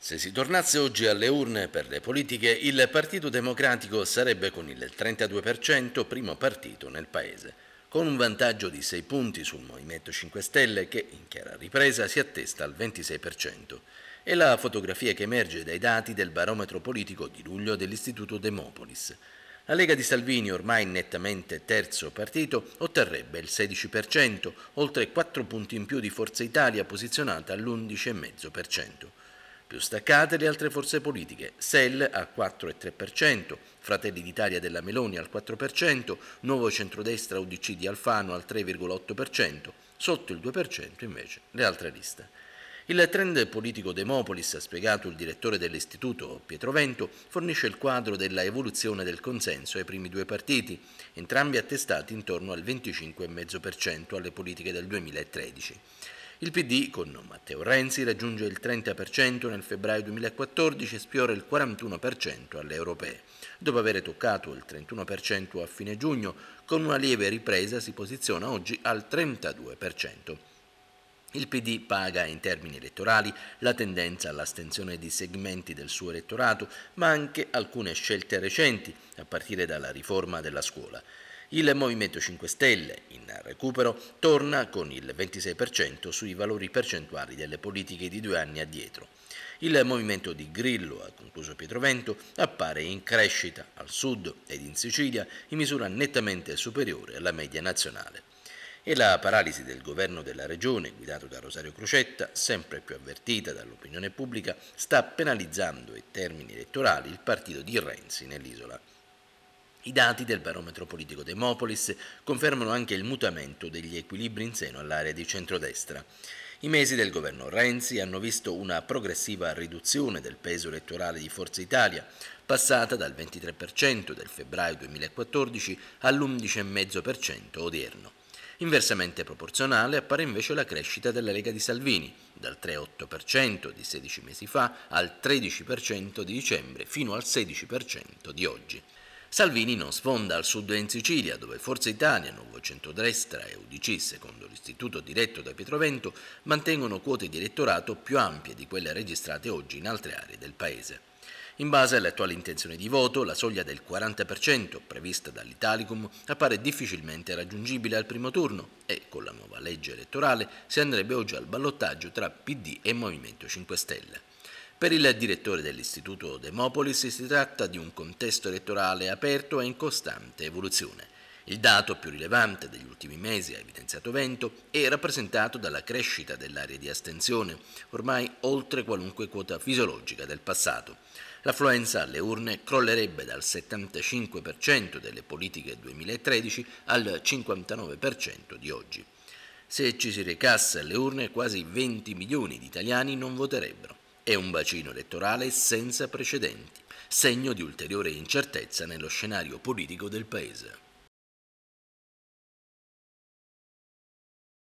Se si tornasse oggi alle urne per le politiche, il Partito Democratico sarebbe con il 32% primo partito nel Paese, con un vantaggio di 6 punti sul Movimento 5 Stelle che in chiara ripresa si attesta al 26%. È la fotografia che emerge dai dati del barometro politico di luglio dell'Istituto Demopolis. La Lega di Salvini, ormai nettamente terzo partito, otterrebbe il 16%, oltre 4 punti in più di Forza Italia posizionata all'11,5%. Più staccate le altre forze politiche, SEL al 4,3%, Fratelli d'Italia della Meloni al 4%, Nuovo Centrodestra UDC di Alfano al 3,8%, sotto il 2% invece le altre liste. Il trend politico d'Emopolis, ha spiegato il direttore dell'istituto Pietro Vento, fornisce il quadro della evoluzione del consenso ai primi due partiti, entrambi attestati intorno al 25,5% alle politiche del 2013. Il PD con Matteo Renzi raggiunge il 30% nel febbraio 2014 e sfiora il 41% alle europee. Dopo aver toccato il 31% a fine giugno, con una lieve ripresa si posiziona oggi al 32%. Il PD paga in termini elettorali la tendenza all'astensione di segmenti del suo elettorato, ma anche alcune scelte recenti, a partire dalla riforma della scuola. Il Movimento 5 Stelle, in recupero torna con il 26% sui valori percentuali delle politiche di due anni addietro. Il movimento di Grillo, ha concluso Pietrovento, appare in crescita al sud ed in Sicilia in misura nettamente superiore alla media nazionale. E la paralisi del governo della regione, guidato da Rosario Crocetta, sempre più avvertita dall'opinione pubblica, sta penalizzando ai termini elettorali il partito di Renzi nell'isola. I dati del barometro politico Demopolis confermano anche il mutamento degli equilibri in seno all'area di centrodestra. I mesi del governo Renzi hanno visto una progressiva riduzione del peso elettorale di Forza Italia, passata dal 23% del febbraio 2014 all'11,5% odierno. Inversamente proporzionale appare invece la crescita della Lega di Salvini, dal 3,8% di 16 mesi fa al 13% di dicembre fino al 16% di oggi. Salvini non sfonda al sud e in Sicilia, dove Forza Italia, Nuovo Centrodestra e UDC, secondo l'istituto diretto da Pietrovento, mantengono quote di elettorato più ampie di quelle registrate oggi in altre aree del paese. In base alle attuali intenzioni di voto, la soglia del 40% prevista dall'Italicum appare difficilmente raggiungibile al primo turno e con la nuova legge elettorale si andrebbe oggi al ballottaggio tra PD e Movimento 5 Stelle. Per il direttore dell'Istituto Demopolis si tratta di un contesto elettorale aperto e in costante evoluzione. Il dato più rilevante degli ultimi mesi, ha evidenziato Vento, è rappresentato dalla crescita dell'area di astensione, ormai oltre qualunque quota fisiologica del passato. L'affluenza alle urne crollerebbe dal 75% delle politiche 2013 al 59% di oggi. Se ci si recasse alle urne, quasi 20 milioni di italiani non voterebbero. È un bacino elettorale senza precedenti, segno di ulteriore incertezza nello scenario politico del Paese.